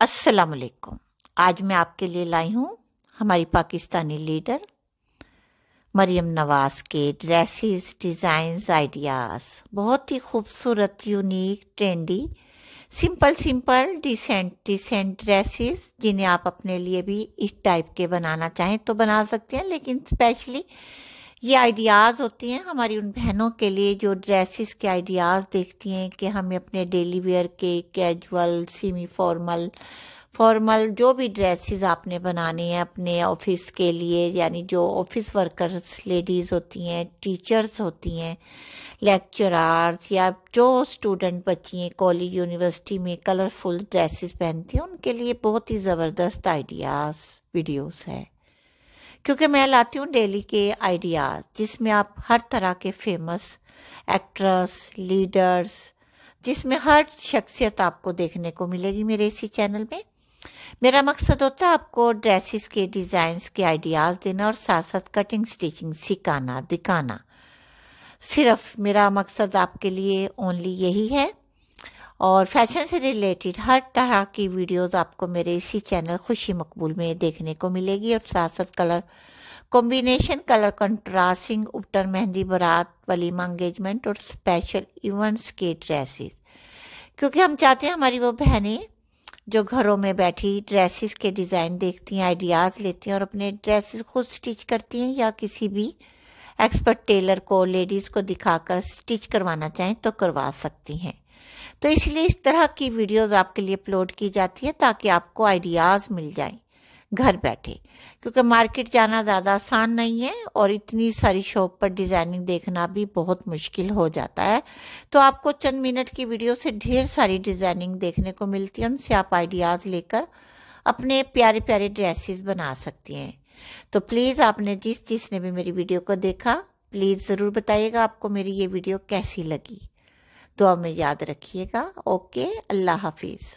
अस्सलाम वालेकुम आज मैं आपके लिए लाई हूँ हमारी पाकिस्तानी लीडर मरियम नवाज के ड्रेसेस डिज़ाइंस आइडियाज़ बहुत ही खूबसूरत unique trendy simple simple decent decent dresses जिन्हें आप अपने लिए भी इस टाइप के बनाना चाहें तो बना सकते हैं लेकिन स्पेशली ये आइडियाज़ होती हैं हमारी उन बहनों के लिए जो ड्रेसेस के आइडियाज़ देखती हैं कि हमें अपने डेली वेयर के कैजुअल सेमी फॉर्मल फॉर्मल जो भी ड्रेसेस आपने बनाने हैं अपने ऑफिस के लिए यानी जो ऑफिस वर्कर्स लेडीज़ होती हैं टीचर्स होती हैं लेक्चरार्स या जो स्टूडेंट बच्ची हैं कॉलेज यूनिवर्सिटी में कलरफुल ड्रेसेस पहनती हैं उनके लिए बहुत ही ज़बरदस्त आइडियाज़ वीडियोस है क्योंकि मैं लाती हूँ डेली के आइडियाज़ जिसमें आप हर तरह के फेमस एक्ट्रेस लीडर्स जिसमें हर शख्सियत आपको देखने को मिलेगी मेरे इसी चैनल में मेरा मकसद होता है आपको ड्रेसेस के डिज़ाइंस के आइडियाज़ देना और साथ साथ कटिंग स्टिचिंग सिखाना दिखाना सिर्फ मेरा मकसद आपके लिए ओनली यही है और फैशन से रिलेटेड हर तरह की वीडियोस आपको मेरे इसी चैनल खुशी मकबूल में देखने को मिलेगी और साथ साथ कलर कॉम्बिनेशन कलर कंट्रास्टिंग उपटर मेहंदी बारात वलीमा एंगेजमेंट और स्पेशल इवेंट्स के ड्रेसेस क्योंकि हम चाहते हैं हमारी वो बहनें जो घरों में बैठी ड्रेसेस के डिज़ाइन देखती हैं आइडियाज़ लेती हैं और अपने ड्रेसेस खुद स्टिच करती हैं या किसी भी एक्सपर्ट टेलर को लेडीज़ को दिखाकर स्टिच करवाना चाहें तो करवा सकती हैं तो इसलिए इस तरह की वीडियोस आपके लिए अपलोड की जाती है ताकि आपको आइडियाज़ मिल जाएं घर बैठे क्योंकि मार्केट जाना ज़्यादा आसान नहीं है और इतनी सारी शॉप पर डिज़ाइनिंग देखना भी बहुत मुश्किल हो जाता है तो आपको चंद मिनट की वीडियो से ढेर सारी डिज़ाइनिंग देखने को मिलती है उनसे आप आइडियाज़ लेकर अपने प्यारे प्यारे ड्रेसेस बना सकती हैं तो प्लीज़ आपने जिस जिसने भी मेरी वीडियो को देखा प्लीज़ ज़रूर बताइएगा आपको मेरी ये वीडियो कैसी लगी दुआ में याद रखिएगा ओके अल्लाह हाफिज़